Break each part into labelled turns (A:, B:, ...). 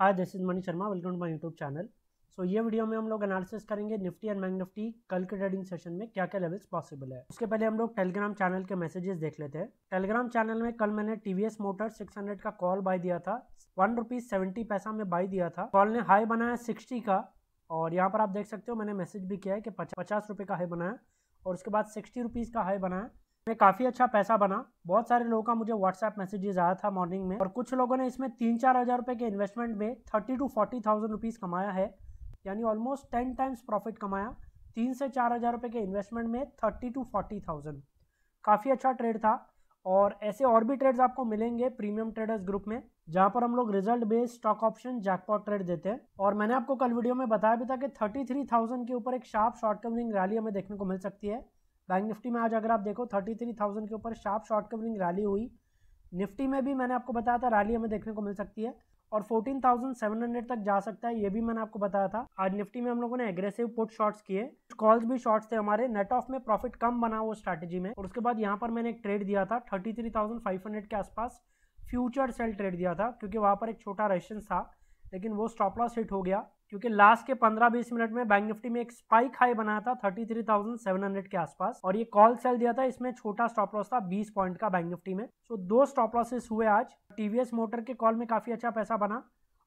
A: hi this is Mani Sharma welcome to my YouTube channel so ये video में हम लोग एनालिसिस करेंगे निफ्टी एंड बैंक निफ्टी कल के ट्रेडिंग सेशन में क्या क्या लेवल्स पॉसिबल है उसके पहले हम लोग टेलीग्राम चैनल के मैसेजेस देख लेते हैं टेलीग्राम चैनल में कल मैंने टीवीएस मोटर 600 का कॉल बाय दिया था वन रुपीज सेवेंटी पैसा में बाय दिया था कॉल ने हाई बनाया सिक्सटी का और यहाँ पर आप देख सकते हो मैंने मैसेज भी किया है कि पचास रुपये का हाई बनाया और उसके बाद सिक्सटी रुपीज़ का हाई बनाया में काफ़ी अच्छा पैसा बना बहुत सारे लोगों का मुझे व्हाट्सएप मैसेजेस आया था मॉर्निंग में और कुछ लोगों ने इसमें तीन चार हज़ार रुपये के इन्वेस्टमेंट में thirty to forty thousand rupees कमाया है यानी ऑलमोस्ट टेन टाइम्स प्रॉफिट कमाया तीन से चार हज़ार रुपये के इन्वेस्टमेंट में थर्टी टू फोर्टी थाउजेंड काफ़ी अच्छा ट्रेड था और ऐसे और भी ट्रेड्स आपको मिलेंगे प्रीमियम ट्रेडर्स ग्रुप में जहाँ पर हम लोग result based stock option jackpot trade देते हैं और मैंने आपको कल वीडियो में बताया भी था कि थाउजेंड के ऊपर एक शार्प शॉर्ट टर्म रैली हमें देखने को मिल सकती है बैंक निफ्टी में आज अगर आप देखो थर्टी थ्री थाउजेंड के ऊपर शार्प शॉर्ट कवरिंग रैली हुई निफ्टी में भी मैंने आपको बताया था रैली हमें देखने को मिल सकती है और फोर्टीन थाउजेंड सेवन हंड्रेड तक जा सकता है ये भी मैंने आपको बताया था आज निफ्टी में हम लोगों ने एग्रेसिव पुट शॉट्स किए कॉल्स भी शॉर्ट्स थे हमारे नेट ऑफ में प्रॉफिट कम बना वो स्ट्रैटेजी में और उसके बाद यहाँ पर मैंने एक ट्रेड दिया था thirty three thousand five hundred के आसपास फ्यूचर सेल ट्रेड दिया था क्योंकि वहाँ पर एक छोटा रेशन था लेकिन वो स्टॉप लॉस हिट हो गया क्योंकि लास्ट के 15-20 मिनट में बैंक निफ्टी में एक स्पाइक हाई बनाया था 33,700 के आसपास और ये कॉल सेल दिया था इसमें छोटा स्टॉप लॉस था 20 पॉइंट का बैंक निफ्टी में सो दो स्टॉप लॉसेस हुए आज टीवीएस मोटर के कॉल में काफी अच्छा पैसा बना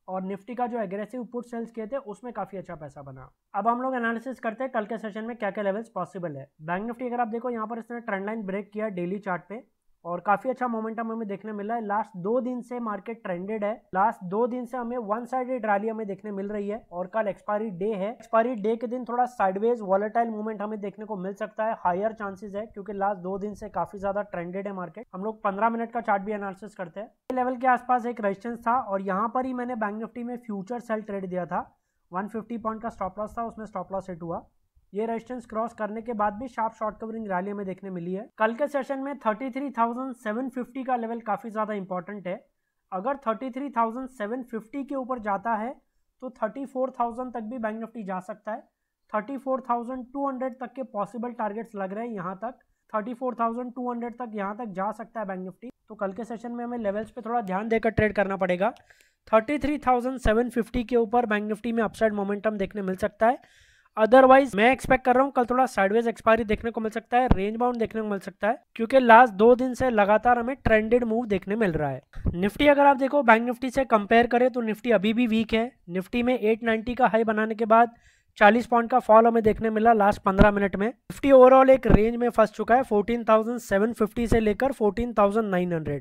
A: और निफ्टी का जो एग्रेसिव पुट सेल्स किए थे उसमें काफी अच्छा पैसा बना अब हम लोग एनालिसिस करते हैं कल के सेशन में क्या क्या लेवल्स पॉसिबल है बैंक निफ्टी अगर आप देखो यहाँ पर इसने ट्रेंड लाइन ब्रेक किया डेली चार्ट पे और काफ़ी अच्छा मोमेंटम हमें देखने मिला है लास्ट दो दिन से मार्केट ट्रेंडेड है लास्ट दो दिन से हमें वन साइडेड रैली हमें देखने मिल रही है और कल एक्सपायरी डे है एक्सपायरी डे के दिन थोड़ा साइडवेज वॉलेटाइल मूवमेंट हमें देखने को मिल सकता है हायर चांसेस है क्योंकि लास्ट दो दिन से काफ़ी ज़्यादा ट्रेंडेड है मार्केट हम लोग पंद्रह मिनट का चार्ट भी एनालिसिस करते हैं लेवल के आसपास एक रेजिस्टेंस था और यहाँ पर ही मैंने बैंक निफ्टी में फ्यूचर सेल ट्रेड दिया था वन पॉइंट का स्टॉप लॉस था उसमें स्टॉप लॉस हिट हुआ ये रेजिस्टेंस क्रॉस करने के बाद भी शार्प शॉर्ट कवरिंग रैली हमें देखने मिली है कल के सेशन में 33,750 का लेवल काफ़ी ज़्यादा इंपॉर्टेंट है अगर 33,750 के ऊपर जाता है तो 34,000 तक भी बैंक निफ्टी जा सकता है 34,200 तक के पॉसिबल टारगेट्स लग रहे हैं यहाँ तक 34,200 तक यहाँ तक जा सकता है बैंक निफ्टी तो कल के सेशन में हमें लेवल्स पे थोड़ा ध्यान देकर ट्रेड करना पड़ेगा फिफ्टी के ऊपर बैंक निफ्टी में अपसाइड मोमेंटम देखने मिल सकता है अदरवाइज मैं एक्सपेक्ट कर रहा हूँ कल थोड़ा साइडवेज एक्सपायरी देखने को मिल सकता है रेंज बाउंड देखने को मिल सकता है क्योंकि लास्ट दो दिन से लगातार हमें ट्रेंडेड मूव देखने मिल रहा है निफ्टी अगर आप देखो बैंक निफ्टी से कंपेयर करें तो निफ्टी अभी भी वीक है निफ्टी में एट का हाई बनाने के बाद 40 पॉइंट का फॉल हमें देखने मिला लास्ट 15 मिनट में निफ्टी ओवरऑल एक रेंज में फंस चुका है 14,750 से लेकर 14,900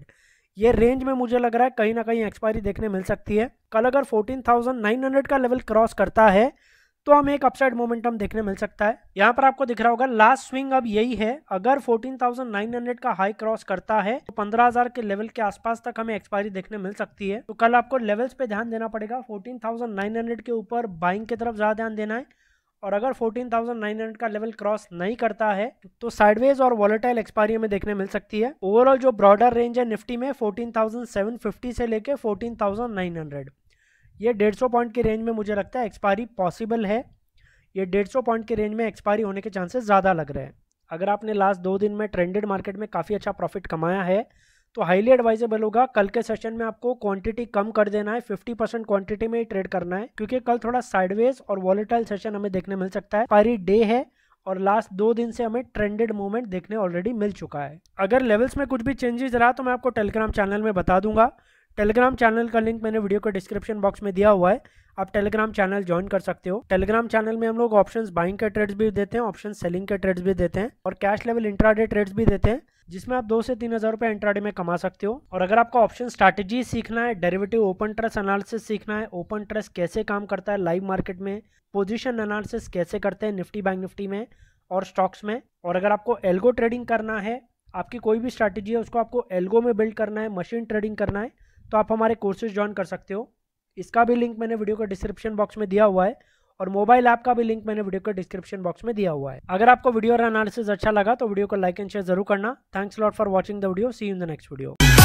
A: ये रेंज में मुझे लग रहा है कहीं ना कहीं एक्सपायरी देखने मिल सकती है कल अगर 14,900 का लेवल क्रॉस करता है तो हमें एक अपसाइड मोमेंटम देखने मिल सकता है यहाँ पर आपको दिख रहा होगा लास्ट स्विंग अब यही है अगर 14,900 का हाई क्रॉस करता है तो 15,000 के लेवल के आसपास तक हमें एक्सपायरी देखने मिल सकती है तो कल आपको लेवल्स पे ध्यान देना पड़ेगा 14,900 के ऊपर बाइंग की तरफ ज़्यादा ध्यान देना है और अगर 14,900 का लेवल क्रॉस नहीं करता है तो साइडवेज और वॉलेटाइल एक्सपायरी हमें देखने मिल सकती है ओवरऑल जो ब्रॉडर रेंज है निफ्टी में 14,750 से लेके 14,900 ये डेढ़ सौ पॉइंट के रेंज में मुझे लगता है एक्सपायरी पॉसिबल है ये डेढ़ सौ पॉइंट के रेंज में एक्सपायरी होने के चांसेस ज़्यादा लग रहे हैं अगर आपने लास्ट दो दिन में ट्रेंडेड मार्केट में काफ़ी अच्छा प्रॉफिट कमाया है तो हाईली एडवाइजेबल होगा कल के सेशन में आपको क्वांटिटी कम कर देना है 50 परसेंट क्वांटिटी में ही ट्रेड करना है क्योंकि कल थोड़ा साइडवेज और वॉलेटाइल सेशन हमें देखने मिल सकता है पारी डे है और लास्ट दो दिन से हमें ट्रेंडेड मूवमेंट देखने ऑलरेडी मिल चुका है अगर लेवल्स में कुछ भी चेंजेस रहा तो मैं आपको टेलीग्राम चैनल में बता दूंगा टेलीग्राम चैनल का लिंक मैंने वीडियो के डिस्क्रिप्शन बॉक्स में दिया हुआ है आप टेलीग्राम चैनल ज्वाइन कर सकते हो टेलीग्राम चैनल में हम लोग ऑप्शन बाइंग के ट्रेड्स भी देते हैं ऑप्शन सेलिंग के ट्रेड्स भी देते हैं और कैश लेवल इंट्राडे ट्रेड्स भी देते हैं जिसमें आप दो से तीन हज़ार रुपये इंट्राडे में कमा सकते हो और अगर आपको ऑप्शन स्ट्रैटेजी सीखना है डेरिवेटिव ओपन ट्रस्ट एनालिसिस सीखना है ओपन ट्रस्ट कैसे काम करता है लाइव मार्केट में पोजीशन एनालिसिस कैसे करते हैं निफ्टी बैंक निफ्टी में और स्टॉक्स में और अगर आपको एल्गो ट्रेडिंग करना है आपकी कोई भी स्ट्रैटेजी है उसको आपको एल्गो में बिल्ड करना है मशीन ट्रेडिंग करना है तो आप हमारे कोर्सेज ज्वाइन कर सकते हो इसका भी लिंक मैंने वीडियो के डिस्क्रिप्शन बॉक्स में दिया हुआ है और मोबाइल ऐप का भी लिंक मैंने वीडियो के डिस्क्रिप्शन बॉक्स में दिया हुआ है अगर आपको वीडियो और एनालिसिस अच्छा लगा तो वीडियो को लाइक एंड शेयर जरूर करना thanks lot for watching the video see in the next video